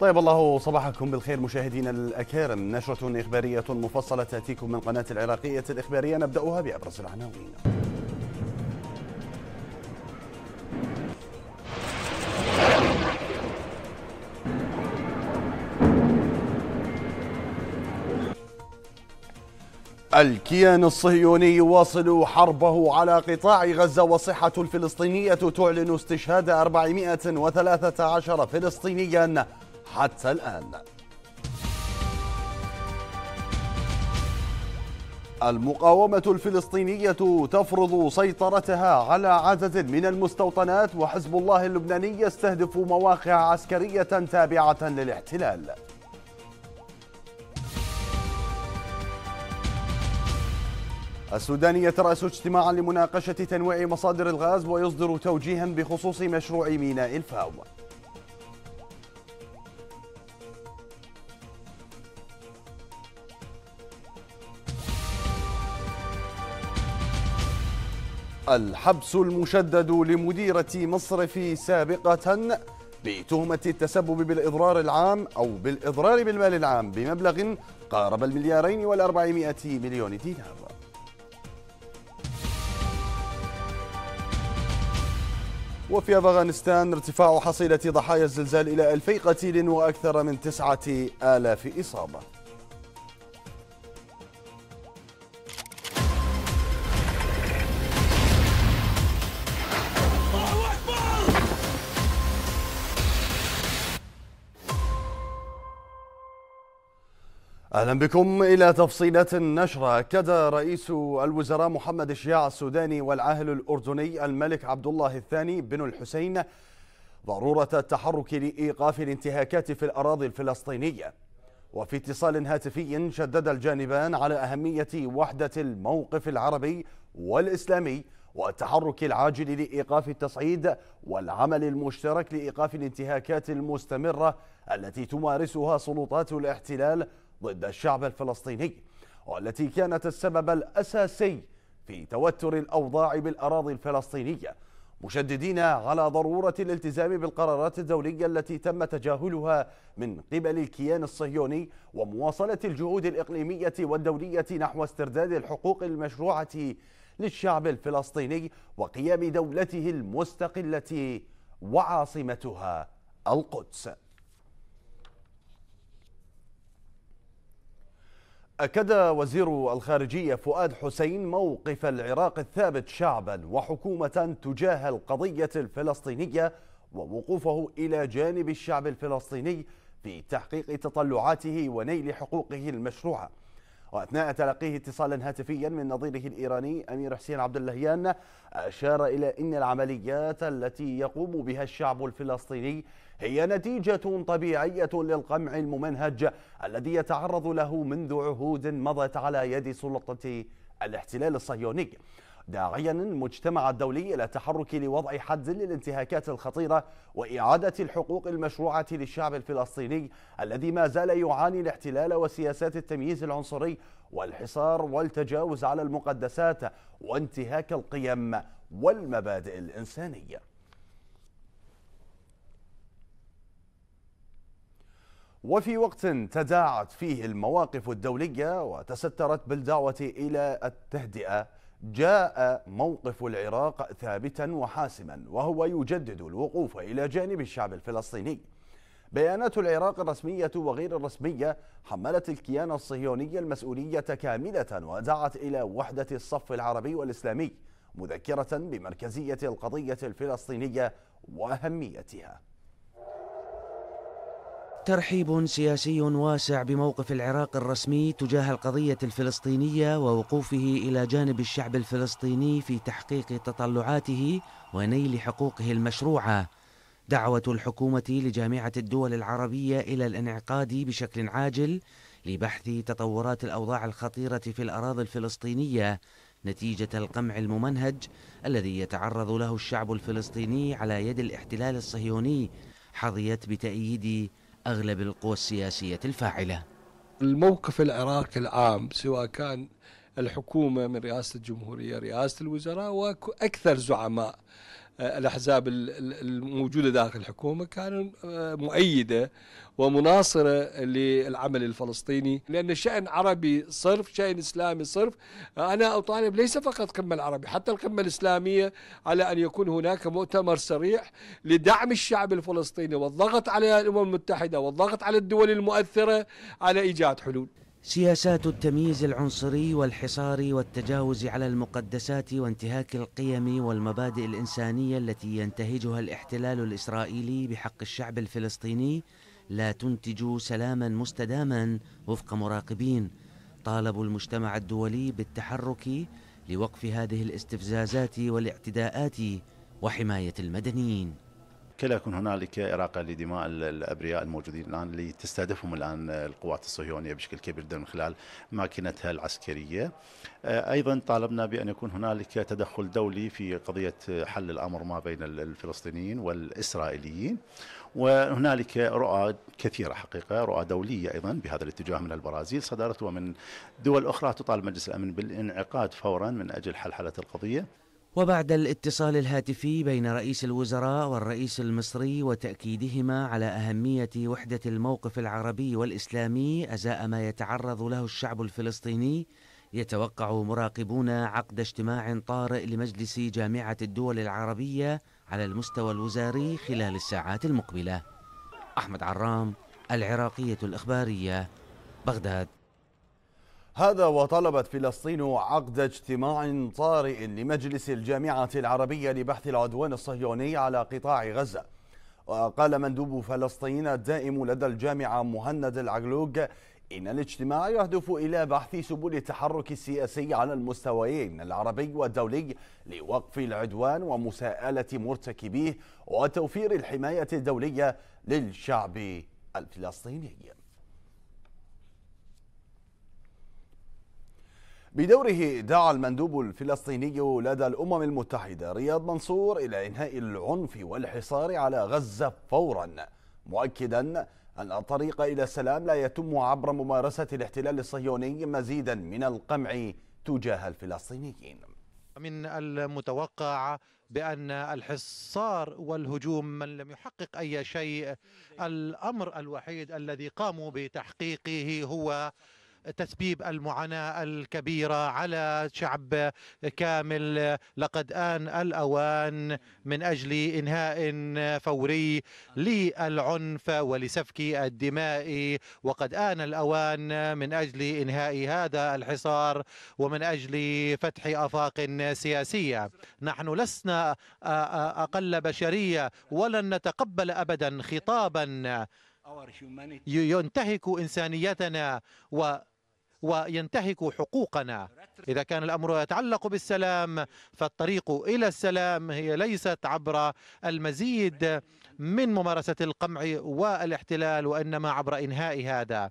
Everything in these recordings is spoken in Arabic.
طيب الله صباحكم بالخير مشاهدينا الأكارم نشرة إخبارية مفصلة تأتيكم من قناة العراقية الإخبارية نبدأها بأبرز العناوين الكيان الصهيوني يواصل حربه على قطاع غزة والصحة الفلسطينية تعلن استشهاد 413 فلسطينياً حتى الآن المقاومة الفلسطينية تفرض سيطرتها على عدد من المستوطنات وحزب الله اللبناني يستهدف مواقع عسكرية تابعة للاحتلال السودانية يترأس اجتماعا لمناقشة تنويع مصادر الغاز ويصدر توجيها بخصوص مشروع ميناء الفاو الحبس المشدد لمديرة مصرف سابقة بتهمة التسبب بالإضرار العام أو بالإضرار بالمال العام بمبلغ قارب المليارين والأربعمائة مليون دينار وفي أفغانستان ارتفاع حصيلة ضحايا الزلزال إلى 2000 قتيل وأكثر من 9000 إصابة اهلا بكم الى تفصيلات النشره اكد رئيس الوزراء محمد الشياع السوداني والعاهل الاردني الملك عبد الله الثاني بن الحسين ضروره التحرك لايقاف الانتهاكات في الاراضي الفلسطينيه وفي اتصال هاتفي شدد الجانبان على اهميه وحده الموقف العربي والاسلامي والتحرك العاجل لايقاف التصعيد والعمل المشترك لايقاف الانتهاكات المستمره التي تمارسها سلطات الاحتلال ضد الشعب الفلسطيني والتي كانت السبب الأساسي في توتر الأوضاع بالأراضي الفلسطينية مشددين على ضرورة الالتزام بالقرارات الدولية التي تم تجاهلها من قبل الكيان الصهيوني ومواصلة الجهود الإقليمية والدولية نحو استرداد الحقوق المشروعة للشعب الفلسطيني وقيام دولته المستقلة وعاصمتها القدس أكد وزير الخارجية فؤاد حسين موقف العراق الثابت شعبا وحكومة تجاه القضية الفلسطينية ووقوفه إلى جانب الشعب الفلسطيني في تحقيق تطلعاته ونيل حقوقه المشروعة وأثناء تلقيه اتصالا هاتفيا من نظيره الإيراني أمير حسين عبد اللهيان أشار إلى أن العمليات التي يقوم بها الشعب الفلسطيني هي نتيجة طبيعية للقمع الممنهج الذي يتعرض له منذ عهود مضت على يد سلطة الاحتلال الصهيوني داعيا المجتمع الدولي إلى التحرك لوضع حد للانتهاكات الخطيرة وإعادة الحقوق المشروعة للشعب الفلسطيني الذي ما زال يعاني الاحتلال وسياسات التمييز العنصري والحصار والتجاوز على المقدسات وانتهاك القيم والمبادئ الإنسانية وفي وقت تداعت فيه المواقف الدولية وتسترت بالدعوة إلى التهدئة جاء موقف العراق ثابتا وحاسما وهو يجدد الوقوف إلى جانب الشعب الفلسطيني بيانات العراق الرسمية وغير الرسمية حملت الكيان الصهيوني المسؤولية كاملة ودعت إلى وحدة الصف العربي والإسلامي مذكرة بمركزية القضية الفلسطينية وأهميتها ترحيب سياسي واسع بموقف العراق الرسمي تجاه القضية الفلسطينية ووقوفه إلى جانب الشعب الفلسطيني في تحقيق تطلعاته ونيل حقوقه المشروعة دعوة الحكومة لجامعة الدول العربية إلى الانعقاد بشكل عاجل لبحث تطورات الأوضاع الخطيرة في الأراضي الفلسطينية نتيجة القمع الممنهج الذي يتعرض له الشعب الفلسطيني على يد الاحتلال الصهيوني حظيت بتأييد أغلب القوى السياسية الفاعلة الموقف العراقي العام سواء كان الحكومة من رئاسة الجمهورية رئاسة الوزراء وأكثر زعماء آه، الأحزاب الموجودة داخل الحكومة كانت آه، مؤيدة ومناصرة للعمل الفلسطيني لأن شأن عربي صرف شأن إسلامي صرف آه، أنا أطالب ليس فقط القمة العربية حتى القمة الإسلامية على أن يكون هناك مؤتمر صريح لدعم الشعب الفلسطيني والضغط على الأمم المتحدة والضغط على الدول المؤثرة على إيجاد حلول سياسات التمييز العنصري والحصار والتجاوز على المقدسات وانتهاك القيم والمبادئ الإنسانية التي ينتهجها الاحتلال الإسرائيلي بحق الشعب الفلسطيني لا تنتج سلاما مستداما وفق مراقبين طالبوا المجتمع الدولي بالتحرك لوقف هذه الاستفزازات والاعتداءات وحماية المدنيين كي لا يكون هنالك إراقة لدماء الأبرياء الموجودين الآن اللي تستهدفهم الآن القوات الصهيونية بشكل كبير من خلال ماكينتها العسكرية آه، أيضا طالبنا بأن يكون هنالك تدخل دولي في قضية حل الأمر ما بين الفلسطينيين والإسرائيليين وهنالك رؤى كثيرة حقيقة رؤى دولية أيضا بهذا الاتجاه من البرازيل صدرت ومن دول أخرى تطالب مجلس الأمن بالانعقاد فورا من أجل حلحلة القضية وبعد الاتصال الهاتفي بين رئيس الوزراء والرئيس المصري وتأكيدهما على أهمية وحدة الموقف العربي والإسلامي أزاء ما يتعرض له الشعب الفلسطيني يتوقع مراقبون عقد اجتماع طارئ لمجلس جامعة الدول العربية على المستوى الوزاري خلال الساعات المقبلة أحمد عرام العراقية الإخبارية بغداد هذا وطلبت فلسطين عقد اجتماع طارئ لمجلس الجامعة العربية لبحث العدوان الصهيوني على قطاع غزة وقال مندوب فلسطين الدائم لدى الجامعة مهند العقلوق إن الاجتماع يهدف إلى بحث سبل التحرك السياسي على المستويين العربي والدولي لوقف العدوان ومساءلة مرتكبيه وتوفير الحماية الدولية للشعب الفلسطيني بدوره دعا المندوب الفلسطيني لدى الأمم المتحدة رياض منصور إلى إنهاء العنف والحصار على غزة فورا مؤكدا أن الطريق إلى السلام لا يتم عبر ممارسة الاحتلال الصهيوني مزيدا من القمع تجاه الفلسطينيين من المتوقع بأن الحصار والهجوم من لم يحقق أي شيء الأمر الوحيد الذي قاموا بتحقيقه هو تسبيب المعاناة الكبيرة على شعب كامل لقد آن الأوان من أجل إنهاء فوري للعنف ولسفك الدماء وقد آن الأوان من أجل إنهاء هذا الحصار ومن أجل فتح آفاق سياسية نحن لسنا أقل بشرية ولن نتقبل أبدا خطابا ينتهك إنسانيتنا و وينتهك حقوقنا إذا كان الأمر يتعلق بالسلام فالطريق إلى السلام هي ليست عبر المزيد من ممارسة القمع والاحتلال وإنما عبر إنهاء هذا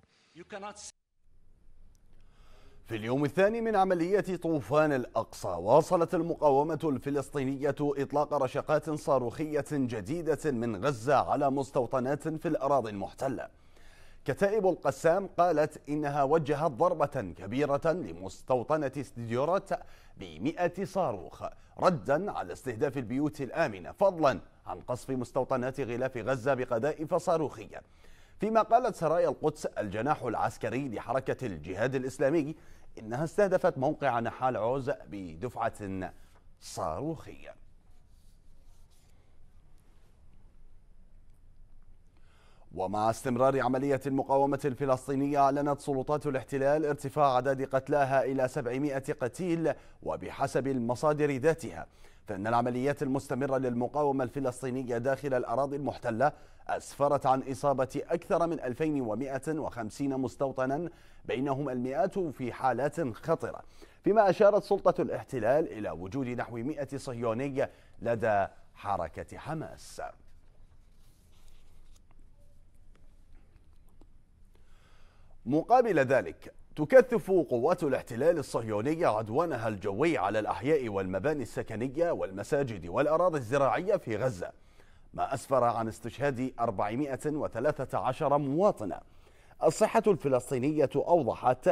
في اليوم الثاني من عملية طوفان الأقصى واصلت المقاومة الفلسطينية إطلاق رشقات صاروخية جديدة من غزة على مستوطنات في الأراضي المحتلة كتائب القسام قالت إنها وجهت ضربة كبيرة لمستوطنة استديورات بمئة صاروخ ردا على استهداف البيوت الآمنة فضلا عن قصف مستوطنات غلاف غزة بقذائف صاروخية فيما قالت سرايا القدس الجناح العسكري لحركة الجهاد الإسلامي إنها استهدفت موقع نحال عوز بدفعة صاروخية ومع استمرار عملية المقاومة الفلسطينية أعلنت سلطات الاحتلال ارتفاع عدد قتلاها إلى 700 قتيل وبحسب المصادر ذاتها فإن العمليات المستمرة للمقاومة الفلسطينية داخل الأراضي المحتلة أسفرت عن إصابة أكثر من 2150 مستوطنا بينهم المئات في حالات خطرة فيما أشارت سلطة الاحتلال إلى وجود نحو 100 صهيوني لدى حركة حماس مقابل ذلك تكثف قوات الاحتلال الصهيوني عدوانها الجوي على الأحياء والمباني السكنية والمساجد والأراضي الزراعية في غزة ما أسفر عن استشهاد 413 مواطنا الصحة الفلسطينية أوضحت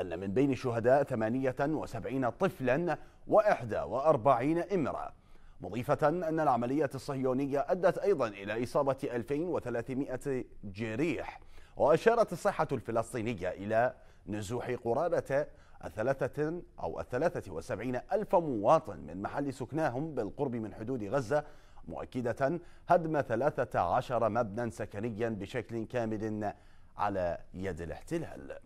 أن من بين الشهداء 78 طفلا و41 امرأة مضيفة أن العملية الصهيونية أدت أيضا إلى إصابة 2300 جريح وأشارت الصحة الفلسطينية إلى نزوح قرابة الثلاثة أو الثلاثة وسبعين ألف مواطن من محل سكناهم بالقرب من حدود غزة مؤكدة هدم ثلاثة عشر مبنى سكنيا بشكل كامل على يد الاحتلال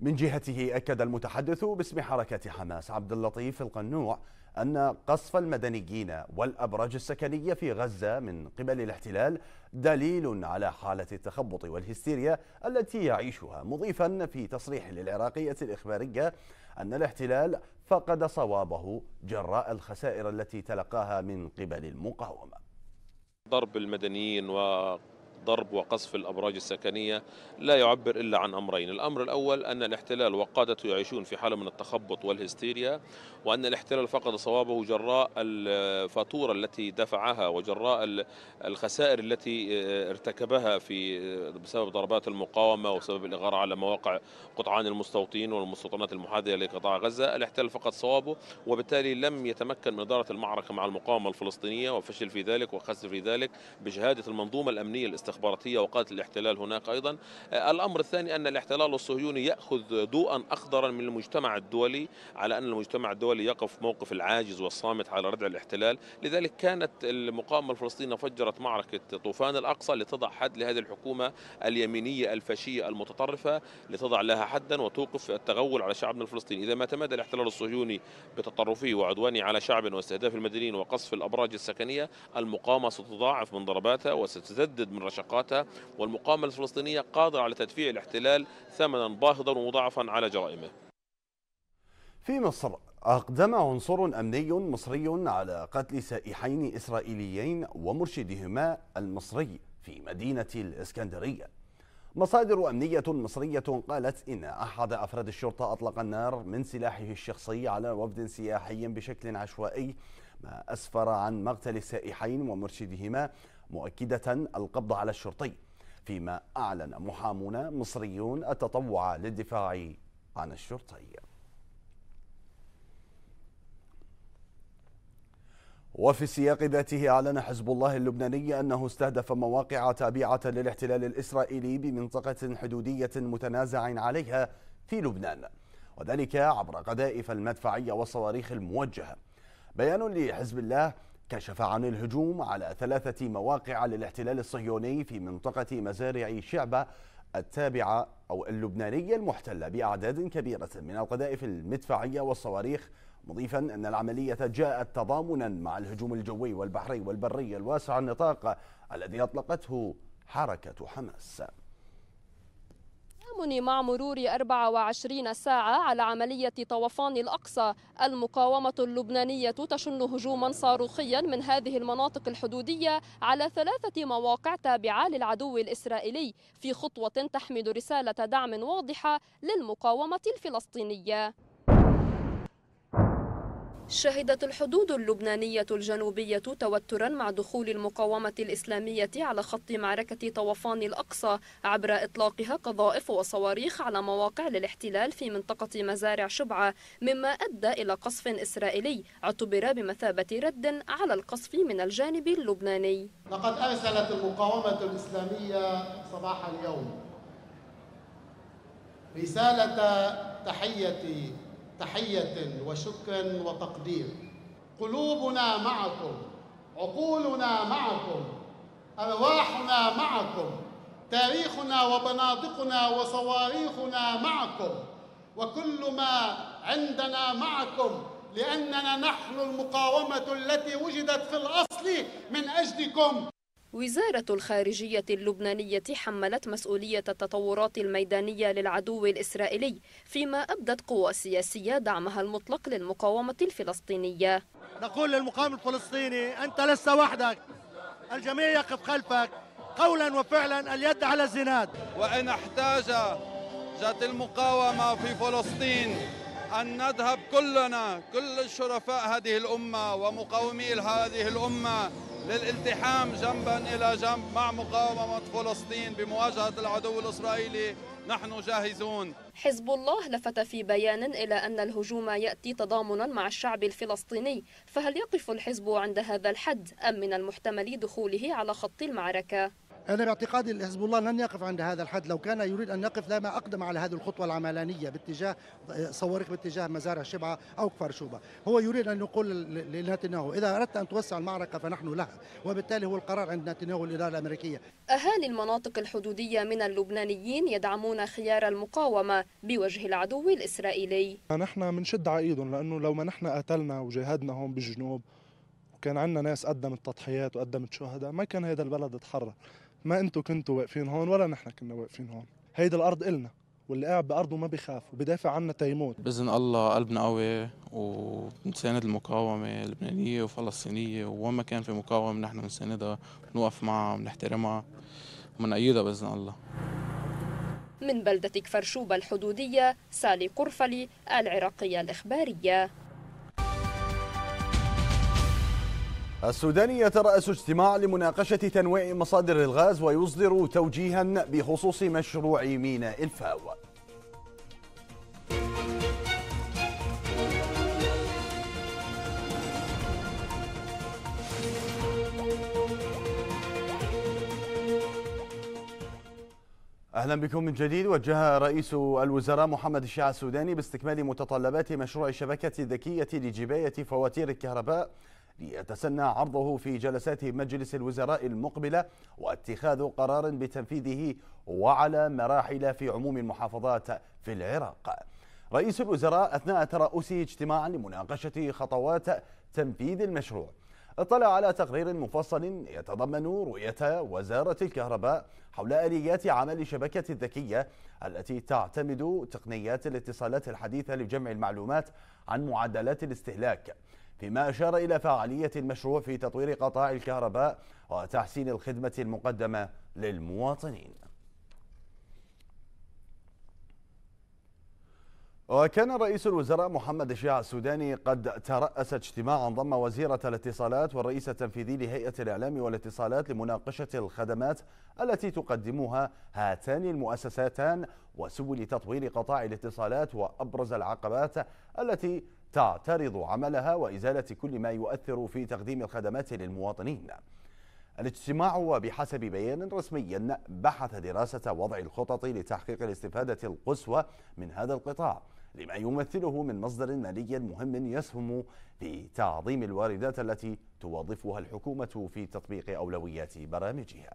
من جهته أكد المتحدث باسم حركة حماس عبد اللطيف القنوع أن قصف المدنيين والأبراج السكنية في غزة من قبل الاحتلال دليل على حالة التخبط والهستيريا التي يعيشها مضيفا في تصريح للعراقية الإخبارية أن الاحتلال فقد صوابه جراء الخسائر التي تلقاها من قبل المقاومة ضرب المدنيين و ضرب وقصف الأبراج السكنية لا يعبر إلا عن أمرين الأمر الأول أن الاحتلال وقادته يعيشون في حالة من التخبط والهستيريا وأن الاحتلال فقد صوابه جراء الفاتورة التي دفعها وجراء الخسائر التي آه، ارتكبها في آه، بسبب ضربات المقاومة وسبب الإغارة على مواقع قطعان المستوطنين والمستوطنات المحاذية لقطاع غزة الاحتلال فقد صوابه وبالتالي لم يتمكن من إدارة المعركة مع المقاومة الفلسطينية وفشل في ذلك وخسر في ذلك بشهادة المنظومة الأمنية الاستخدامية الاستخباراتية وقالت الاحتلال هناك أيضا آه، الأمر الثاني أن الاحتلال الصهيوني يأخذ ضوءا أخضرا من المجتمع الدولي على أن المجتمع الدولي يقف موقف العاجز والصامت على ردع الاحتلال لذلك كانت المقاومة الفلسطينية فجرت معركة طوفان الأقصى لتضع حد لهذه الحكومة اليمينية الفاشية المتطرفة لتضع لها حدا وتوقف التغول على شعبنا الفلسطيني إذا ما تمادى الاحتلال الصهيوني بتطرفه وعدوانه على شعب واستهداف المدنيين وقصف الأبراج السكنية المقاومة ستضاعف من ضرباتها وستتجدد من رشاقها ومشقاتها والمقاومة الفلسطينية قادرة على تدفيع الاحتلال ثمنا باهظا ومضاعفا على جرائمه في مصر أقدم عنصر أمني مصري على قتل سائحين إسرائيليين ومرشدهما المصري في مدينة الإسكندرية مصادر أمنية مصرية قالت إن أحد أفراد الشرطة أطلق النار من سلاحه الشخصي على وفد سياحي بشكل عشوائي ما أسفر عن مقتل السائحين ومرشدهما مؤكدة القبض على الشرطي فيما أعلن محامون مصريون التطوع للدفاع عن الشرطي وفي السياق ذاته أعلن حزب الله اللبناني أنه استهدف مواقع تابعة للاحتلال الإسرائيلي بمنطقة حدودية متنازع عليها في لبنان وذلك عبر قذائف المدفعية والصواريخ الموجهة بيان لحزب الله كشف عن الهجوم على ثلاثة مواقع للاحتلال الصهيوني في منطقة مزارع شعبة التابعة أو اللبنانية المحتلة بأعداد كبيرة من القذائف المدفعية والصواريخ مضيفا أن العملية جاءت تضامنا مع الهجوم الجوي والبحري والبري الواسع النطاق الذي أطلقته حركة حماس بالتزامن مع مرور 24 ساعة على عملية طوفان الأقصى المقاومة اللبنانية تشن هجوما صاروخيا من هذه المناطق الحدودية على ثلاثة مواقع تابعة للعدو الإسرائيلي في خطوة تحمل رسالة دعم واضحة للمقاومة الفلسطينية شهدت الحدود اللبنانية الجنوبية توترا مع دخول المقاومة الإسلامية على خط معركة طوفان الأقصى عبر إطلاقها قذائف وصواريخ على مواقع للاحتلال في منطقة مزارع شبعة مما أدى إلى قصف إسرائيلي اعتبر بمثابة رد على القصف من الجانب اللبناني لقد أرسلت المقاومة الإسلامية صباح اليوم رسالة تحيتي تحيه وشكر وتقدير قلوبنا معكم عقولنا معكم ارواحنا معكم تاريخنا وبنادقنا وصواريخنا معكم وكل ما عندنا معكم لأننا نحن المقاومة التي وجدت في الأصل من أجلكم وزارة الخارجية اللبنانية حملت مسؤولية التطورات الميدانية للعدو الإسرائيلي فيما أبدت قوى سياسية دعمها المطلق للمقاومة الفلسطينية نقول للمقاوم الفلسطيني أنت لست وحدك الجميع يقف خلفك قولا وفعلا اليد على الزناد وإن احتاج جت المقاومة في فلسطين أن نذهب كلنا كل الشرفاء هذه الأمة ومقاومي هذه الأمة للالتحام جنبا إلى جنب مع مقاومة فلسطين بمواجهة العدو الإسرائيلي نحن جاهزون حزب الله لفت في بيان إلى أن الهجوم يأتي تضامنا مع الشعب الفلسطيني فهل يقف الحزب عند هذا الحد أم من المحتمل دخوله على خط المعركة؟ أنا باعتقادي حزب الله لن يقف عند هذا الحد لو كان يريد أن يقف لما أقدم على هذه الخطوة العملانية باتجاه صواريخ باتجاه مزارع شبعة أو كفر شوبة هو يريد أن يقول لنتنياهو إذا أردت أن توسع المعركة فنحن لها وبالتالي هو القرار عند نتنياهو الإدارة الأمريكية أهالي المناطق الحدودية من اللبنانيين يدعمون خيار المقاومة بوجه العدو الإسرائيلي نحن بنشد على إيدهم لأنه لو ما نحن قتلنا وجاهدنا هون بالجنوب وكان عندنا ناس قدمت تضحيات وقدمت شهداء ما كان هذا البلد تحرر ما انتم كنتوا واقفين هون ولا نحن كنا واقفين هون هيدي الارض إلنا واللي قاعد بارضه ما بيخاف وبدافع عنا تيموت باذن الله قلبنا قوي وبنساند المقاومه اللبنانيه وفلسطينيه وين ما كان في مقاومه نحن بنساندها بنوقف معها بنحترمها وبنأيدها باذن الله من بلدة كفرشوبة الحدودية سالي قرفلي العراقية الإخبارية السودان يترأس اجتماع لمناقشة تنويع مصادر الغاز ويصدر توجيها بخصوص مشروع ميناء الفاو اهلا بكم من جديد وجه رئيس الوزراء محمد الشيعة السوداني باستكمال متطلبات مشروع الشبكه الذكيه لجبايه فواتير الكهرباء ليتسنى عرضه في جلسات مجلس الوزراء المقبلة واتخاذ قرار بتنفيذه وعلى مراحل في عموم المحافظات في العراق رئيس الوزراء أثناء ترأسه اجتماعا لمناقشة خطوات تنفيذ المشروع اطلع على تقرير مفصل يتضمن رؤية وزارة الكهرباء حول آليات عمل الشبكة الذكية التي تعتمد تقنيات الاتصالات الحديثة لجمع المعلومات عن معدلات الاستهلاك فيما أشار إلى فعالية المشروع في تطوير قطاع الكهرباء وتحسين الخدمة المقدمة للمواطنين وكان رئيس الوزراء محمد الشيع السوداني قد ترأس اجتماعا ضم وزيرة الاتصالات والرئيس التنفيذي لهيئة الإعلام والاتصالات لمناقشة الخدمات التي تقدمها هاتان المؤسستان وسبل تطوير قطاع الاتصالات وأبرز العقبات التي تعترض عملها وإزالة كل ما يؤثر في تقديم الخدمات للمواطنين الاجتماع بحسب بيان رسمي بحث دراسة وضع الخطط لتحقيق الاستفادة القصوى من هذا القطاع لما يمثله من مصدر مالي مهم يسهم في تعظيم الواردات التي توظفها الحكومة في تطبيق أولويات برامجها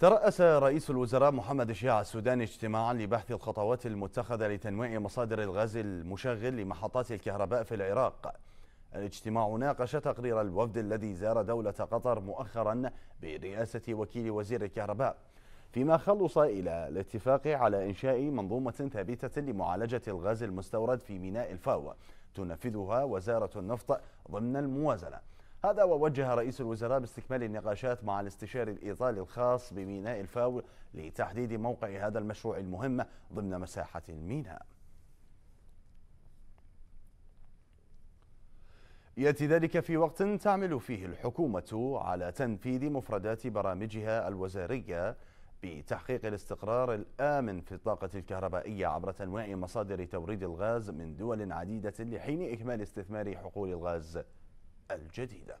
ترأس رئيس الوزراء محمد الشيع السوداني اجتماعا لبحث الخطوات المتخذة لتنويع مصادر الغاز المشغل لمحطات الكهرباء في العراق الاجتماع ناقش تقرير الوفد الذي زار دولة قطر مؤخرا برئاسة وكيل وزير الكهرباء فيما خلص إلى الاتفاق على إنشاء منظومة ثابتة لمعالجة الغاز المستورد في ميناء الفاو تنفذها وزارة النفط ضمن الموازنة هذا ووجه رئيس الوزراء باستكمال النقاشات مع الاستشاري الإيطالي الخاص بميناء الفاو لتحديد موقع هذا المشروع المهم ضمن مساحة الميناء ياتي ذلك في وقت تعمل فيه الحكومه على تنفيذ مفردات برامجها الوزاريه بتحقيق الاستقرار الامن في الطاقه الكهربائيه عبر تنويع مصادر توريد الغاز من دول عديده لحين اكمال استثمار حقول الغاز الجديدة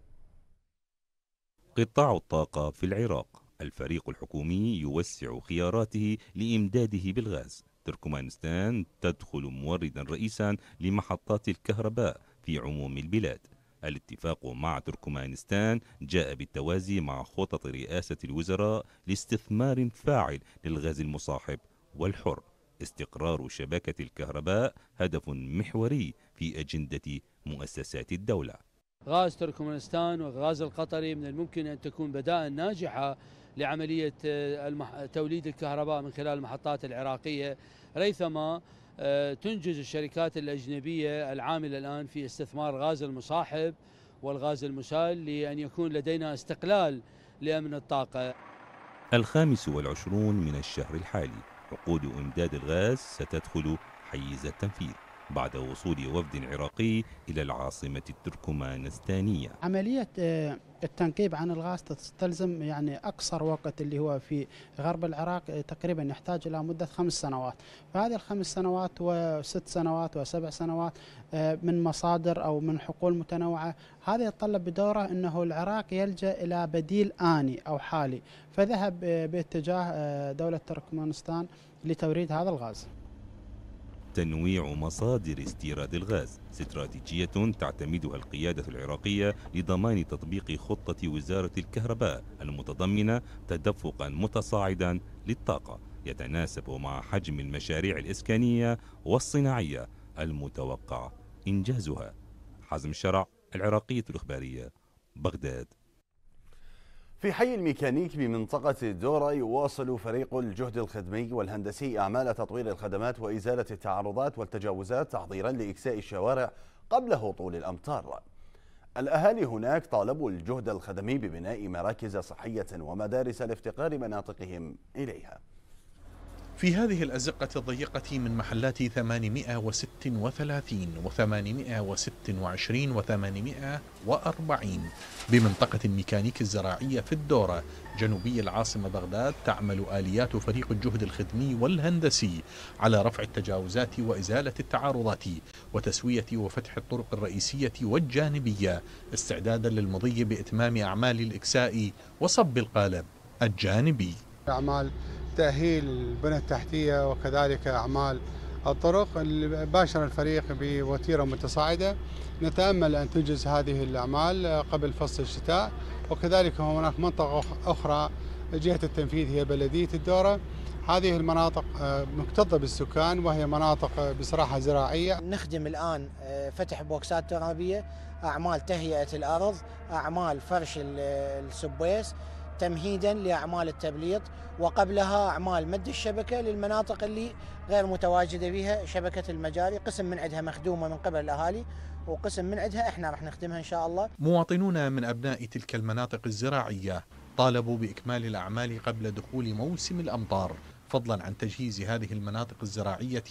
قطاع الطاقة في العراق الفريق الحكومي يوسع خياراته لإمداده بالغاز تركمانستان تدخل موردا رئيسا لمحطات الكهرباء في عموم البلاد الاتفاق مع تركمانستان جاء بالتوازي مع خطط رئاسة الوزراء لاستثمار فاعل للغاز المصاحب والحر استقرار شبكة الكهرباء هدف محوري في أجندة مؤسسات الدولة غاز تركمانستان والغاز القطري من الممكن أن تكون بدائل ناجحة لعملية آه، توليد الكهرباء من خلال المحطات العراقية ريثما آه، تنجز الشركات الأجنبية العاملة الآن في استثمار غاز المصاحب والغاز المسال لأن يكون لدينا استقلال لأمن الطاقة الخامس والعشرون من الشهر الحالي عقود إمداد الغاز ستدخل حيز التنفيذ بعد وصول وفد عراقي إلى العاصمة التركمانستانية عملية آه، التنقيب عن الغاز تستلزم يعني أقصر وقت اللي هو في غرب العراق آه، تقريبا يحتاج إلى مدة خمس سنوات فهذه الخمس سنوات وست سنوات وسبع سنوات آه، من مصادر أو من حقول متنوعة هذا يتطلب بدوره أنه العراق يلجأ إلى بديل آني أو حالي فذهب باتجاه دولة تركمانستان لتوريد هذا الغاز تنويع مصادر استيراد الغاز استراتيجية تعتمدها القيادة العراقية لضمان تطبيق خطة وزارة الكهرباء المتضمنة تدفقا متصاعدا للطاقة يتناسب مع حجم المشاريع الإسكانية والصناعية المتوقع إنجازها حزم الشرع العراقية الإخبارية بغداد في حي الميكانيك بمنطقة الدورة يواصل فريق الجهد الخدمي والهندسي أعمال تطوير الخدمات وإزالة التعرضات والتجاوزات تحضيرا لإكساء الشوارع قبل هطول الأمطار الأهالي هناك طالبوا الجهد الخدمي ببناء مراكز صحية ومدارس لافتقار مناطقهم إليها في هذه الأزقة الضيقة من محلات 836 و826 و840 بمنطقة الميكانيك الزراعية في الدورة جنوبي العاصمة بغداد تعمل آليات فريق الجهد الخدمي والهندسي على رفع التجاوزات وإزالة التعارضات وتسوية وفتح الطرق الرئيسية والجانبية استعدادا للمضي بإتمام أعمال الإكساء وصب القالب الجانبي أعمال تأهيل البنى التحتية وكذلك أعمال الطرق باشر الفريق بوتيرة متصاعدة نتأمل أن تنجز هذه الأعمال قبل فصل الشتاء وكذلك هناك منطقة أخرى جهة التنفيذ هي بلدية الدورة هذه المناطق آه، مكتظة بالسكان وهي مناطق بصراحة زراعية نخدم الآن آه، فتح بوكسات ترابية أعمال تهيئة الأرض أعمال فرش السبيس تمهيدا لاعمال التبليط وقبلها اعمال مد الشبكه للمناطق اللي غير متواجده بها شبكه المجاري، قسم من عندها مخدومه من قبل الاهالي وقسم من عندها احنا راح نخدمها ان شاء الله. مواطنون من ابناء تلك المناطق الزراعيه طالبوا باكمال الاعمال قبل دخول موسم الامطار فضلا عن تجهيز هذه المناطق الزراعية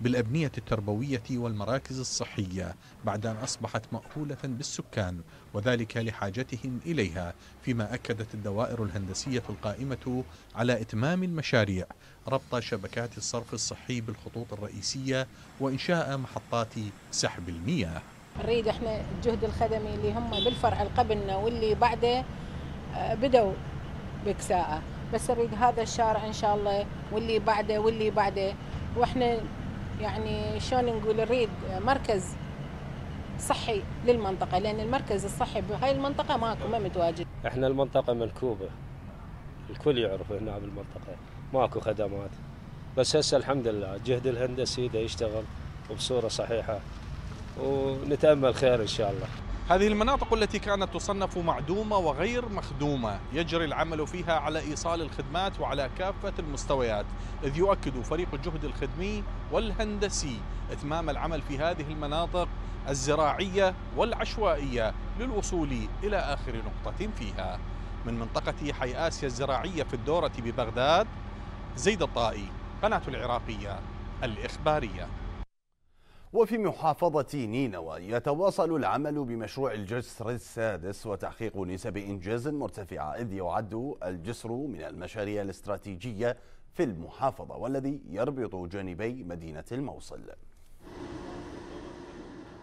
بالأبنية التربوية والمراكز الصحية بعد أن أصبحت مأهولة بالسكان وذلك لحاجتهم إليها فيما أكدت الدوائر الهندسية القائمة على إتمام المشاريع ربط شبكات الصرف الصحي بالخطوط الرئيسية وإنشاء محطات سحب المياه نريد احنا الجهد الخدمي اللي هم بالفرع قبلنا واللي بعده آه، بدوا بكساءه بس اريد هذا الشارع ان شاء الله واللي بعده واللي بعده واحنا يعني شلون نقول نريد مركز صحي للمنطقه لان المركز الصحي بهاي المنطقه ماكو ما متواجد احنا المنطقه منكوبه الكل يعرف هنا بالمنطقه ماكو خدمات بس هسه الحمد لله الجهد الهندسي ده يشتغل وبصوره صحيحه ونتامل خير ان شاء الله هذه المناطق التي كانت تصنف معدومة وغير مخدومة يجري العمل فيها على إيصال الخدمات وعلى كافة المستويات إذ يؤكد فريق الجهد الخدمي والهندسي إتمام العمل في هذه المناطق الزراعية والعشوائية للوصول إلى آخر نقطة فيها من منطقة حي آسيا الزراعية في الدورة ببغداد زيد الطائي قناة العراقية الإخبارية وفي محافظة نينوى يتواصل العمل بمشروع الجسر السادس وتحقيق نسب إنجاز مرتفعة إذ يعد الجسر من المشاريع الاستراتيجية في المحافظة والذي يربط جانبي مدينة الموصل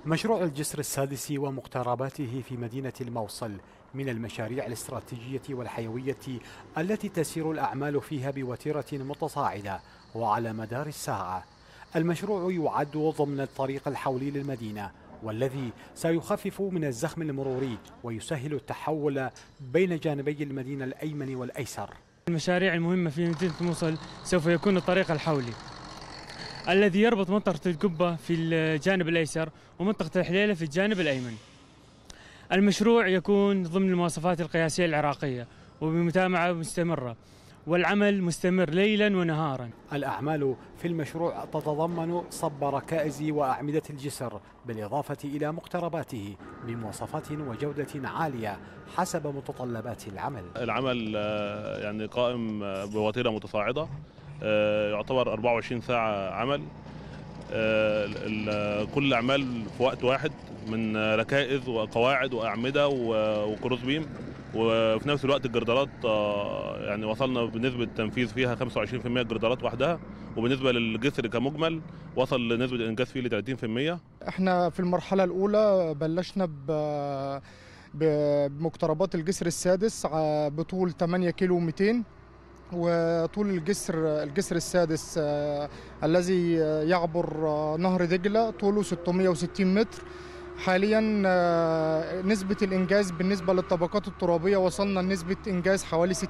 مشروع الجسر السادس ومقترباته في مدينة الموصل من المشاريع الاستراتيجية والحيوية التي تسير الأعمال فيها بوتيرة متصاعدة وعلى مدار الساعة المشروع يعد ضمن الطريق الحولي للمدينة والذي سيخفف من الزخم المروري ويسهل التحول بين جانبي المدينة الأيمن والأيسر المشاريع المهمة في مدينة موصل سوف يكون الطريق الحولي الذي يربط منطقة القبة في الجانب الأيسر ومنطقة الحليلة في الجانب الأيمن المشروع يكون ضمن المواصفات القياسية العراقية وبمتابعة مستمرة والعمل مستمر ليلا ونهارا الأعمال في المشروع تتضمن صب ركائز وأعمدة الجسر بالإضافة إلى مقترباته بمواصفات وجودة عالية حسب متطلبات العمل العمل آه، يعني قائم آه، بوتيرة متصاعدة آه، يعتبر 24 ساعة عمل كل الأعمال في وقت واحد من ركائز وقواعد واعمده وكروس بيم وفي نفس الوقت الجردلات آه، يعني وصلنا بنسبه تنفيذ فيها 25% جردلات وحدها وبالنسبه للجسر كمجمل وصل لنسبه الانجاز فيه ل 30% احنا في المرحله الاولى بلشنا ب بمقتربات الجسر السادس آه، بطول 8 كيلو 200 وطول الجسر الجسر السادس آه، الذي يعبر نهر دجله طوله 660 متر حاليا آه، نسبة الإنجاز بالنسبة للطبقات الترابية وصلنا لنسبة إنجاز حوالي 60%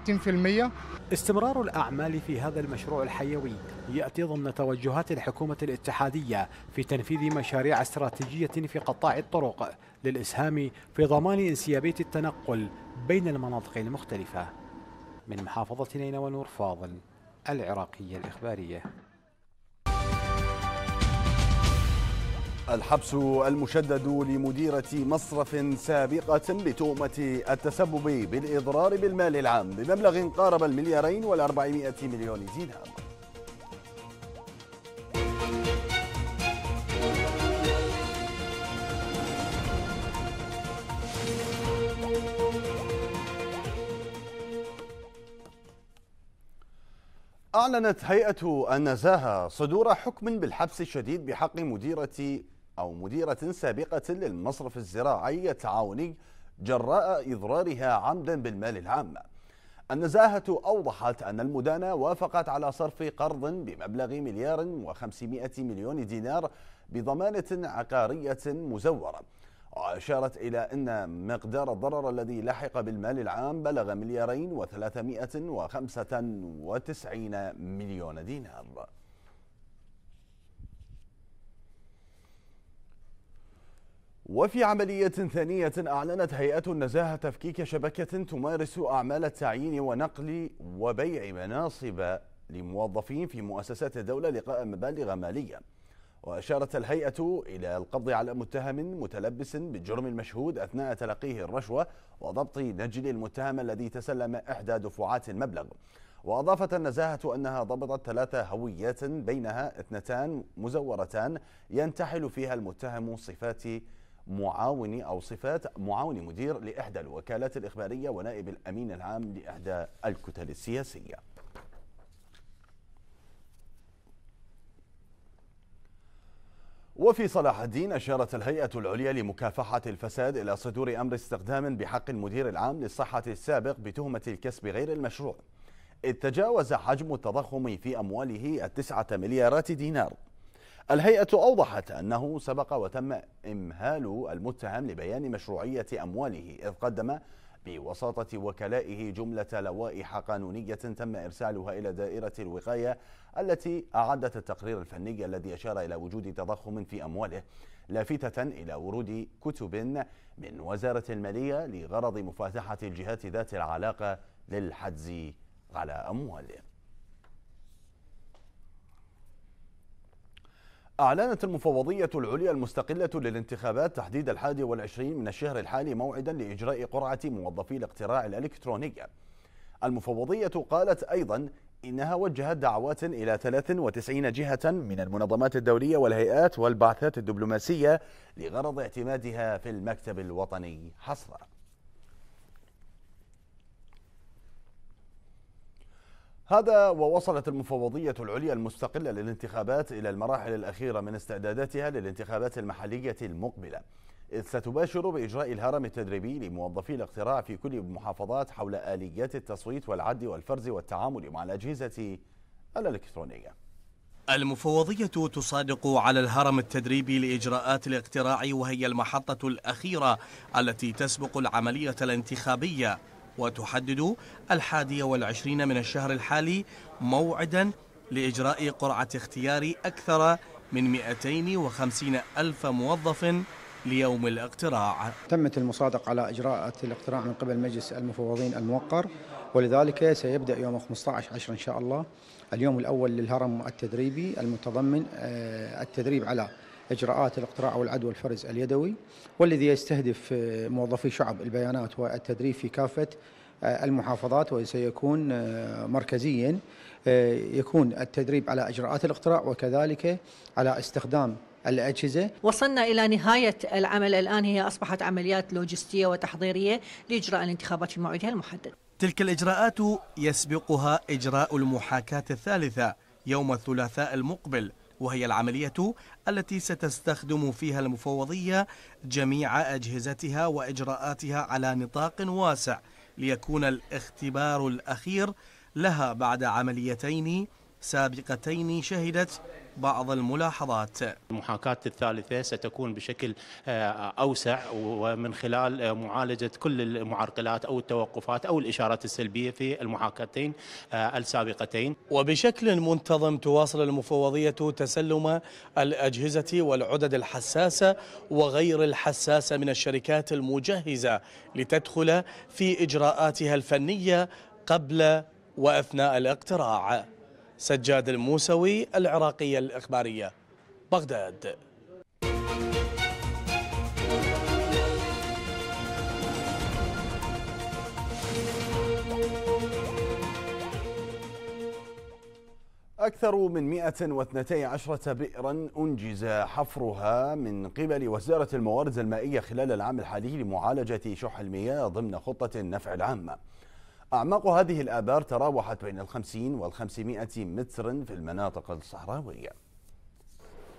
استمرار الأعمال في هذا المشروع الحيوي يأتي ضمن توجهات الحكومة الاتحادية في تنفيذ مشاريع استراتيجية في قطاع الطرق للإسهام في ضمان انسيابية التنقل بين المناطق المختلفة من محافظة نينوى نور فاضل العراقية الإخبارية الحبس المشدد لمديرة مصرف سابقة بتهمة التسبب بالإضرار بالمال العام بمبلغ قارب المليارين والأربعمائة مليون دينار أعلنت هيئة النزاهة صدور حكم بالحبس الشديد بحق مديرة أو مديرة سابقة للمصرف الزراعي التعاوني جراء إضرارها عمدا بالمال العام النزاهة أوضحت أن المدانة وافقت على صرف قرض بمبلغ مليار و500 مليون دينار بضمانة عقارية مزورة وأشارت إلى أن مقدار الضرر الذي لحق بالمال العام بلغ مليارين وثلاثمائة وخمسة وتسعين مليون دينار وفي عملية ثانية أعلنت هيئة النزاهة تفكيك شبكة تمارس أعمال التعيين ونقل وبيع مناصب لموظفين في مؤسسات الدولة لقاء مبالغ مالية وأشارت الهيئة إلى القبض على متهم متلبس بالجرم المشهود أثناء تلقيه الرشوة وضبط نجل المتهم الذي تسلم إحدى دفعات المبلغ وأضافت النزاهة أنها ضبطت ثلاثة هويات بينها اثنتان مزورتان ينتحل فيها المتهم صفات معاوني أو صفات معاون مدير لإحدى الوكالات الإخبارية ونائب الأمين العام لإحدى الكتل السياسية وفي صلاح الدين أشارت الهيئة العليا لمكافحة الفساد إلى صدور أمر استخدام بحق المدير العام للصحة السابق بتهمة الكسب غير المشروع إذ تجاوز حجم التضخم في أمواله التسعة مليارات دينار الهيئة أوضحت أنه سبق وتم إمهال المتهم لبيان مشروعية أمواله إذ قدم بوساطة وكلائه جملة لوائح قانونية تم إرسالها إلى دائرة الوقاية التي أعدت التقرير الفني الذي أشار إلى وجود تضخم في أمواله لافتة إلى ورود كتب من وزارة المالية لغرض مفاتحة الجهات ذات العلاقة للحجز على أمواله أعلنت المفوضية العليا المستقلة للانتخابات تحديد الحادي والعشرين من الشهر الحالي موعدا لإجراء قرعة موظفي الاقتراع الإلكترونية المفوضية قالت أيضا إنها وجهت دعوات إلى 93 جهة من المنظمات الدولية والهيئات والبعثات الدبلوماسية لغرض اعتمادها في المكتب الوطني حصرًا هذا ووصلت المفوضية العليا المستقلة للانتخابات إلى المراحل الأخيرة من استعداداتها للانتخابات المحلية المقبلة إذ ستباشر بإجراء الهرم التدريبي لموظفي الاقتراع في كل المحافظات حول آليات التصويت والعد والفرز والتعامل مع الأجهزة الإلكترونية المفوضية تصادق على الهرم التدريبي لإجراءات الاقتراع وهي المحطة الأخيرة التي تسبق العملية الانتخابية وتحدد الحادية والعشرين من الشهر الحالي موعدا لإجراء قرعة اختيار أكثر من 250 ألف موظف ليوم الاقتراع تمت المصادقة على إجراء الاقتراع من قبل مجلس المفوضين الموقر ولذلك سيبدأ يوم 15 عشر إن شاء الله اليوم الأول للهرم التدريبي المتضمن آه، التدريب على إجراءات الإقتراع والعدوى الفرز اليدوي والذي يستهدف آه، موظفي شعب البيانات والتدريب في كافة آه، المحافظات وسيكون آه، مركزيا يكون التدريب على إجراءات الإقتراع وكذلك على استخدام الأجهزة وصلنا إلى نهاية العمل الآن هي أصبحت عمليات لوجستية وتحضيرية لإجراء الانتخابات في موعدها المحدد تلك الإجراءات يسبقها إجراء المحاكاة الثالثة يوم الثلاثاء المقبل وهي العملية التي ستستخدم فيها المفوضية جميع أجهزتها وإجراءاتها على نطاق واسع ليكون الاختبار الأخير لها بعد عمليتين سابقتين شهدت بعض الملاحظات المحاكاة الثالثة ستكون بشكل آه، أوسع ومن خلال آه، معالجة كل المعرقلات أو التوقفات أو الإشارات السلبية في المحاكاتين آه، السابقتين وبشكل منتظم تواصل المفوضية تسلم الأجهزة والعدد الحساسة وغير الحساسة من الشركات المجهزة لتدخل في إجراءاتها الفنية قبل وأثناء الاقتراع سجاد الموسوي العراقية الإخبارية بغداد أكثر من 112 بئرا أنجز حفرها من قبل وزارة الموارد المائية خلال العام الحالي لمعالجة شح المياه ضمن خطة النفع العامة. أعماق هذه الآبار تراوحت بين الخمسين والخمسمائة متر في المناطق الصحراوية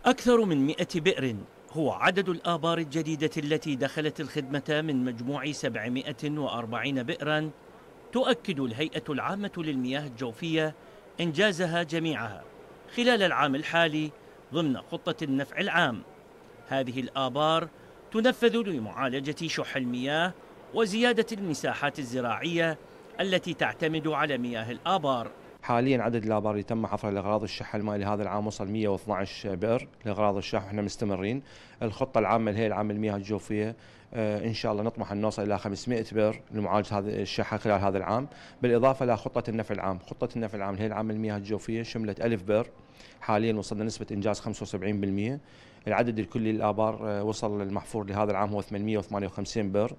أكثر من مئة بئر هو عدد الآبار الجديدة التي دخلت الخدمة من مجموع 740 بئرا تؤكد الهيئة العامة للمياه الجوفية إنجازها جميعها خلال العام الحالي ضمن خطة النفع العام هذه الآبار تنفذ لمعالجة شح المياه وزيادة المساحات الزراعية التي تعتمد على مياه الآبار حاليا عدد الابار اللي تم حفرها لاغراض الشح المائي لهذا العام وصل 112 بئر لاغراض الشح واحنا مستمرين، الخطه العامه اللي هي العام المياه الجوفيه آه، ان شاء الله نطمح ان نوصل الى 500 بئر لمعالجه هذا الشح خلال هذا العام، بالاضافه الى خطه النفع العام، خطه النفع العام اللي هي العام المياه الجوفيه شملت 1000 بئر حاليا وصلنا نسبه انجاز 75%، العدد الكلي للابار آه، وصل المحفور لهذا العام هو 858 بئر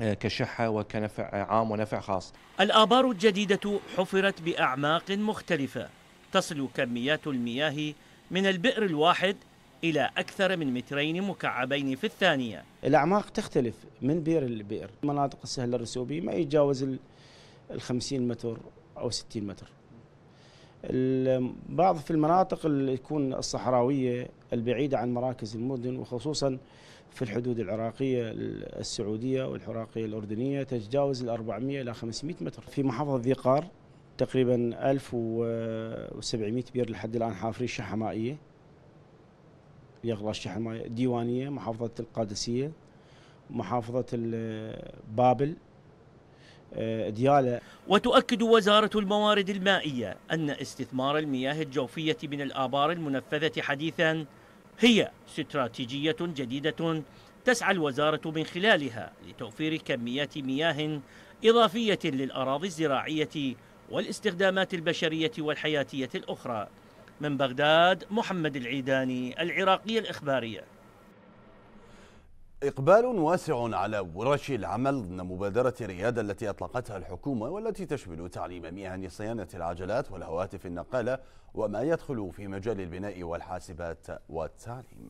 آه، كشحة وكنفع آه، عام ونفع خاص الآبار الجديدة حفرت بأعماق مختلفة تصل كميات المياه من البئر الواحد إلى أكثر من مترين مكعبين في الثانية الأعماق تختلف من بئر لبئر مناطق السهل الرسوبي ما يتجاوز ال 50 متر أو 60 متر بعض في المناطق اللي تكون الصحراوية البعيدة عن مراكز المدن وخصوصا في الحدود العراقية السعودية والعراقية الأردنية تتجاوز ال 400 إلى 500 متر في محافظة ذي قار تقريبا 1700 بير لحد الآن حافرين شحمائية يغلى الشحمائية ديوانية محافظة القادسية محافظة بابل آه، ديالة وتؤكد وزارة الموارد المائية أن استثمار المياه الجوفية من الآبار المنفذة حديثاً هي استراتيجية جديدة تسعى الوزارة من خلالها لتوفير كميات مياه إضافية للأراضي الزراعية والاستخدامات البشرية والحياتية الأخرى من بغداد محمد العيداني العراقية الإخبارية إقبال واسع على ورش العمل ضمن مبادرة ريادة التي أطلقتها الحكومة والتي تشمل تعليم مهن صيانة العجلات والهواتف النقالة وما يدخل في مجال البناء والحاسبات والتعليم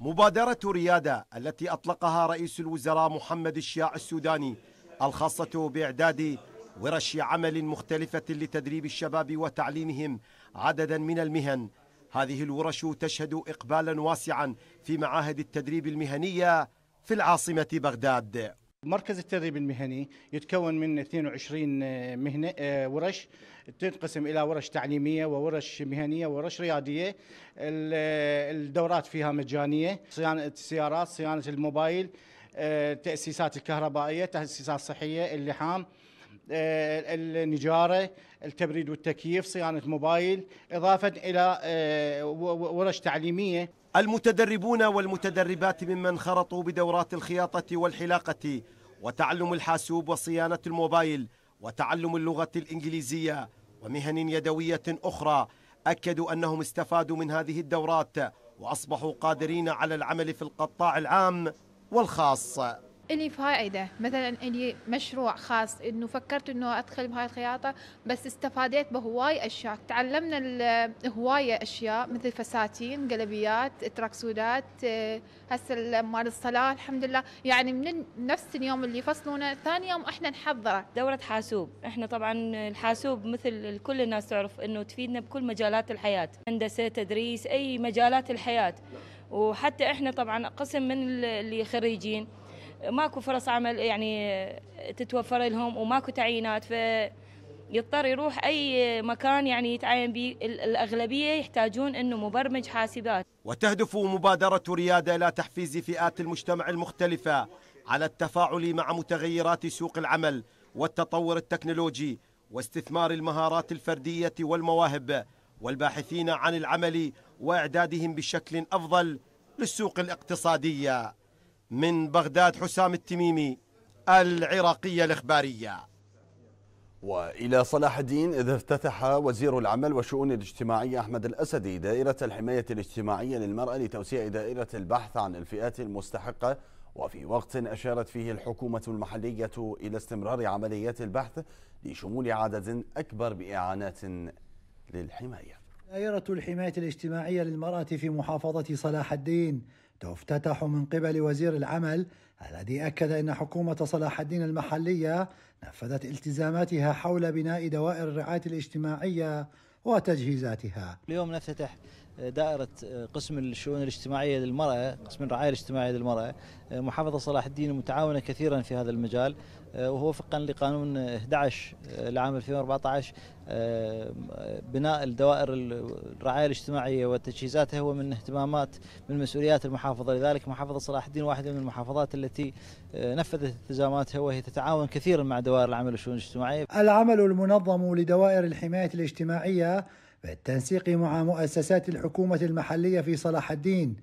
مبادرة ريادة التي أطلقها رئيس الوزراء محمد الشياع السوداني الخاصة بإعداد ورش عمل مختلفة لتدريب الشباب وتعليمهم عددا من المهن هذه الورش تشهد إقبالا واسعا في معاهد التدريب المهنية في العاصمة بغداد مركز التدريب المهني يتكون من 22 آه، مهنة آه، ورش تنقسم إلى ورش تعليمية وورش مهنية وورش ريادية آه، الدورات فيها مجانية صيانة السيارات صيانة الموبايل التأسيسات الكهربائية تأسيسات صحية اللحام النجارة التبريد والتكييف صيانة موبايل إضافة إلى آه، ورش تعليمية المتدربون والمتدربات ممن خرطوا بدورات الخياطة والحلاقة وتعلم الحاسوب وصيانة الموبايل وتعلم اللغة الإنجليزية ومهن يدوية أخرى أكدوا أنهم استفادوا من هذه الدورات وأصبحوا قادرين على العمل في القطاع العام والخاص إلي فائدة مثلا إلي مشروع خاص إنه فكرت إنه أدخل بهاي الخياطة بس استفاديت بهواي أشياء تعلمنا هواية أشياء مثل فساتين قلبيات تراكسودات آه، هسه مال الصلاة الحمد لله يعني من نفس اليوم اللي يفصلونا ثاني يوم إحنا نحضره دورة حاسوب إحنا طبعا الحاسوب مثل كل الناس تعرف إنه تفيدنا بكل مجالات الحياة هندسة تدريس أي مجالات الحياة وحتى إحنا طبعا قسم من اللي خريجين ماكو فرص عمل يعني تتوفر لهم وماكو تعيينات فيضطر يروح اي مكان يعني يتعين به الاغلبيه يحتاجون انه مبرمج حاسبات. وتهدف مبادره رياده الى تحفيز فئات المجتمع المختلفه على التفاعل مع متغيرات سوق العمل والتطور التكنولوجي واستثمار المهارات الفرديه والمواهب والباحثين عن العمل واعدادهم بشكل افضل للسوق الاقتصاديه من بغداد حسام التميمي العراقية الإخبارية وإلى صلاح الدين إذ افتتح وزير العمل والشؤون الاجتماعية أحمد الأسدي دائرة الحماية الاجتماعية للمرأة لتوسيع دائرة البحث عن الفئات المستحقة وفي وقت أشارت فيه الحكومة المحلية إلى استمرار عمليات البحث لشمول عدد أكبر بإعانات للحماية دائرة الحماية الاجتماعية للمرأة في محافظة صلاح الدين تفتتح من قبل وزير العمل الذي أكد أن حكومة صلاح الدين المحلية نفذت التزاماتها حول بناء دوائر الرعاية الاجتماعية وتجهيزاتها اليوم نفتتح دائرة آه، قسم الشؤون الاجتماعية للمرأة قسم الرعاية الاجتماعية للمرأة آه، محافظة صلاح الدين متعاونة كثيرا في هذا المجال آه، وهو وفقا لقانون 11 لعام 2014 بناء الدوائر الرعاية الاجتماعية وتجهيزاتها هو من اهتمامات من مسؤوليات المحافظة لذلك محافظة صلاح الدين واحدة من المحافظات التي نفذت التزاماتها وهي تتعاون كثيرا مع دوائر العمل والشؤون الاجتماعية العمل المنظم لدوائر الحماية الاجتماعية بالتنسيق مع مؤسسات الحكومة المحلية في صلاح الدين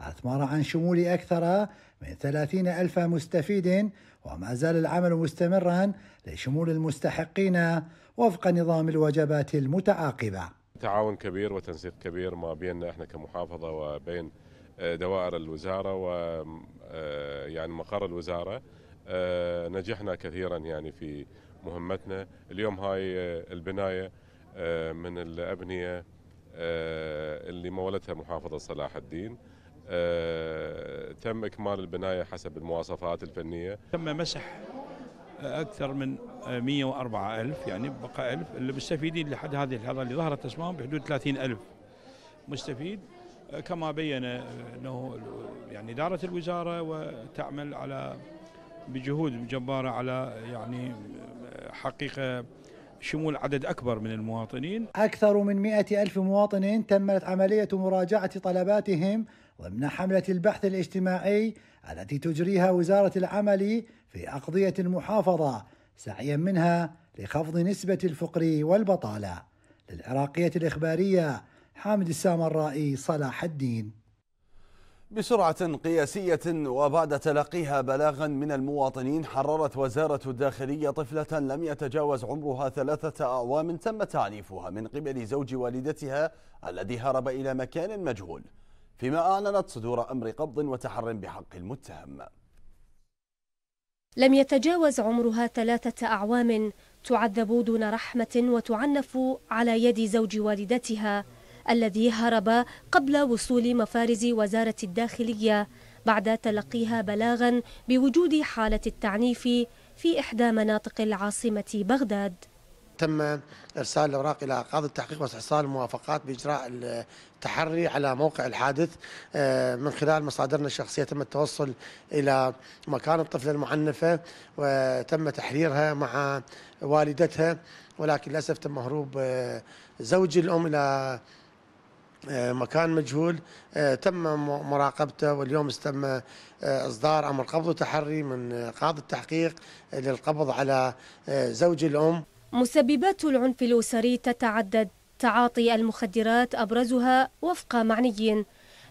أثمر عن شمول أكثر من ثلاثين ألف مستفيد وما زال العمل مستمرا لشمول المستحقين وفق نظام الوجبات المتعاقبة تعاون كبير وتنسيق كبير ما بيننا احنا كمحافظة وبين آه، دوائر الوزارة و آه، يعني مقر الوزارة آه، نجحنا كثيرا يعني في مهمتنا اليوم هاي البناية آه، من الأبنية آه، اللي مولتها محافظة صلاح الدين آه، تم إكمال البناية حسب المواصفات الفنية تم مسح أكثر من 104 ألف يعني بقى ألف المستفيدين لحد هذه اللحظة اللي ظهرت أسمائهم بحدود 30 ألف مستفيد كما بين أنه يعني إدارة الوزارة وتعمل على بجهود جبارة على يعني حقيقة شمول عدد أكبر من المواطنين أكثر من مئة ألف مواطن تمت عملية مراجعة طلباتهم ضمن حملة البحث الاجتماعي التي تجريها وزارة العمل في أقضية المحافظة سعيا منها لخفض نسبة الفقر والبطالة للعراقية الإخبارية حامد السامرائي صلاح الدين بسرعة قياسية وبعد تلقيها بلاغا من المواطنين حررت وزارة الداخلية طفلة لم يتجاوز عمرها ثلاثة أعوام تم تعنيفها من قبل زوج والدتها الذي هرب إلى مكان مجهول فيما أعلنت صدور أمر قبض وتحر بحق المتهم لم يتجاوز عمرها ثلاثة أعوام تعذب دون رحمة وتعنف على يد زوج والدتها الذي هرب قبل وصول مفارز وزارة الداخلية بعد تلقيها بلاغا بوجود حالة التعنيف في إحدى مناطق العاصمة بغداد تم ارسال الاوراق الى قاضي التحقيق واستحصال الموافقات باجراء التحري على موقع الحادث آه، من خلال مصادرنا الشخصيه تم التوصل الى مكان الطفله المعنفه وتم تحريرها مع والدتها ولكن للاسف تم هروب آه، زوج الام الى آه، مكان مجهول آه، تم مراقبته واليوم تم آه، اصدار امر قبض وتحري من قاضي التحقيق للقبض على زوج الام مسببات العنف الاسري تتعدد تعاطي المخدرات ابرزها وفق معنيين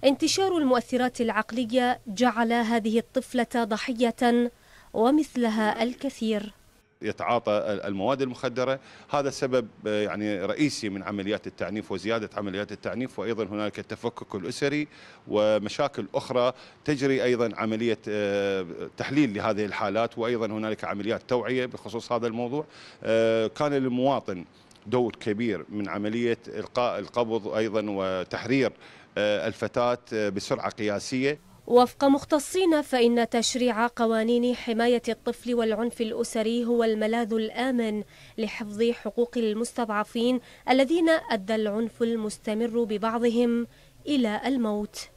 انتشار المؤثرات العقليه جعل هذه الطفله ضحيه ومثلها الكثير يتعاطى المواد المخدرة هذا سبب آه، يعني رئيسي من عمليات التعنيف وزيادة عمليات التعنيف وأيضا هنالك التفكك الأسري ومشاكل أخرى تجري أيضا عملية آه، تحليل لهذه الحالات وأيضا هنالك عمليات توعية بخصوص هذا الموضوع آه، كان للمواطن دور كبير من عملية إلقاء القبض أيضا وتحرير الفتاة بسرعة قياسية وفق مختصين فإن تشريع قوانين حماية الطفل والعنف الأسري هو الملاذ الآمن لحفظ حقوق المستضعفين الذين أدى العنف المستمر ببعضهم إلى الموت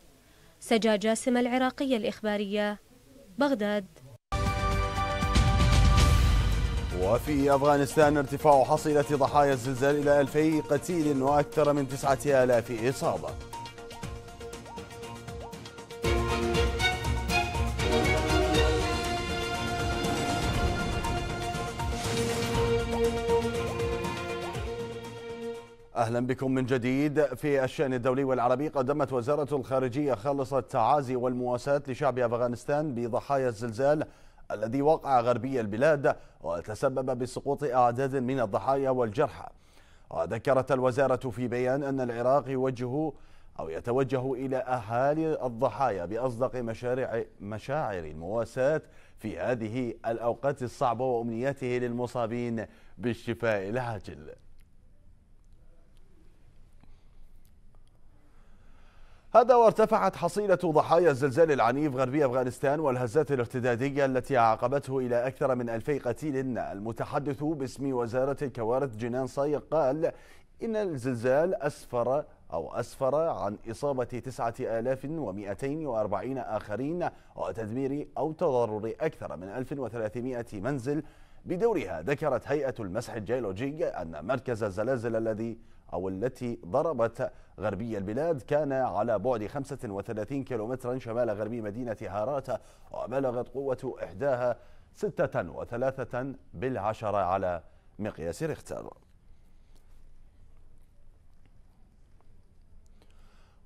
سجا جاسم العراقية الإخبارية بغداد وفي أفغانستان ارتفاع حصيلة ضحايا الزلزال إلى 2000 قتيل وأكثر من 9000 إصابة أهلا بكم من جديد في الشأن الدولي والعربي قدمت وزارة الخارجية خالصة التعازي والمواساة لشعب أفغانستان بضحايا الزلزال الذي وقع غربي البلاد وتسبب بسقوط أعداد من الضحايا والجرحى وذكرت الوزارة في بيان أن العراق يوجه أو يتوجه إلى أهالي الضحايا بأصدق مشارع مشاعر المواساة في هذه الأوقات الصعبة وأمنياته للمصابين بالشفاء العاجل هذا وارتفعت حصيلة ضحايا الزلزال العنيف غربي أفغانستان والهزات الارتدادية التي عاقبته إلى أكثر من ألفي قتيل المتحدث باسم وزارة الكوارث جنان صايغ قال إن الزلزال أسفر أو أسفر عن إصابة 9240 آخرين وتدمير أو تضرر أكثر من 1300 منزل بدورها ذكرت هيئة المسح الجيولوجي أن مركز الزلازل الذي أو التي ضربت غربي البلاد كان على بعد 35 كيلومترا شمال غربي مدينة هاراتا وبلغت قوة إحداها 6.3 بالعشرة على مقياس ريختر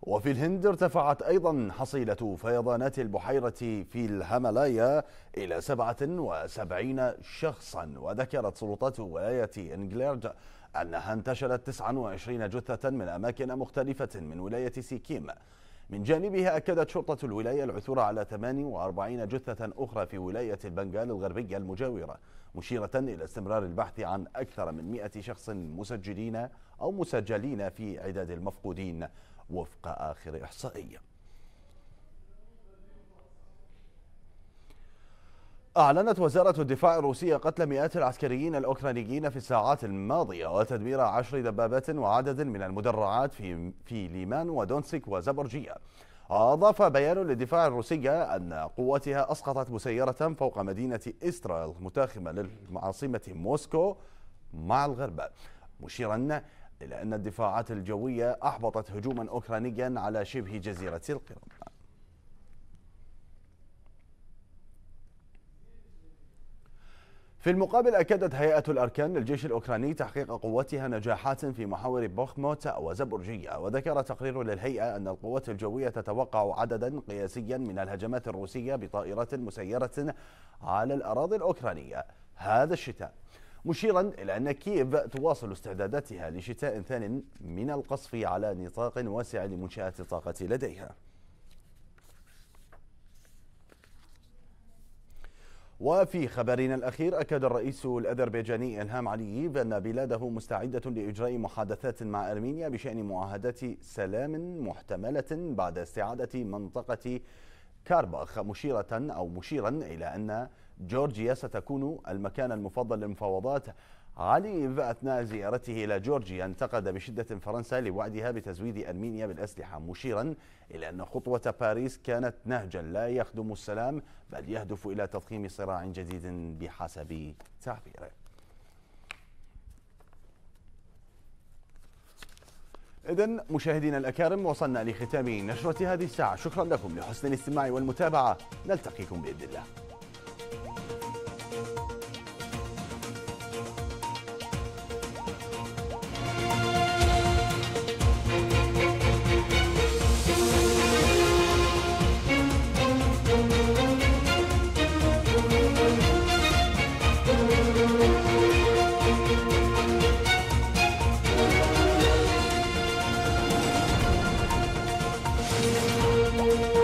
وفي الهند ارتفعت أيضا حصيلة فيضانات البحيرة في الهملايا إلى 77 شخصا وذكرت سلطات ولاية إنجلترا أنها انتشلت 29 جثة من أماكن مختلفة من ولاية سيكيم من جانبها أكدت شرطة الولاية العثور على 48 جثة أخرى في ولاية البنغال الغربية المجاورة مشيرة إلى استمرار البحث عن أكثر من 100 شخص مسجلين أو مسجلين في عداد المفقودين وفق آخر إحصائية أعلنت وزارة الدفاع الروسية قتل مئات العسكريين الأوكرانيين في الساعات الماضية وتدمير عشر دبابات وعدد من المدرعات في في ليمان ودونسك وزبرجية. أضاف بيان للدفاع الروسي أن قواتها أسقطت مسيرة فوق مدينة إسترا المتاخمة للعاصمة موسكو مع الغرب مشيرا إلى أن الدفاعات الجوية أحبطت هجوما أوكرانيا على شبه جزيرة القرم في المقابل أكدت هيئة الأركان للجيش الأوكراني تحقيق قوتها نجاحات في محاور بوخموت وزبورجية وذكر تقرير للهيئة أن القوات الجوية تتوقع عددا قياسيا من الهجمات الروسية بطائرات مسيرة على الأراضي الأوكرانية هذا الشتاء مشيرا إلى أن كييف تواصل استعداداتها لشتاء ثان من القصف على نطاق واسع لمنشآت الطاقة لديها وفي خبرنا الأخير أكد الرئيس الأذربيجاني إلهام علييف أن بلاده مستعدة لإجراء محادثات مع أرمينيا بشأن معاهدة سلام محتملة بعد استعادة منطقة كارباخ مشيرة أو مشيرا إلى أن جورجيا ستكون المكان المفضل للمفاوضات علي أثناء زيارته إلى جورجيا انتقد بشدة فرنسا لوعدها بتزويد أرمينيا بالأسلحة مشيرا إلى أن خطوة باريس كانت نهجا لا يخدم السلام بل يهدف إلى تضخيم صراع جديد بحسب تعبيره إذا مشاهدينا الأكارم وصلنا لختام نشرة هذه الساعة شكرا لكم لحسن الاستماع والمتابعة نلتقيكم بإذن الله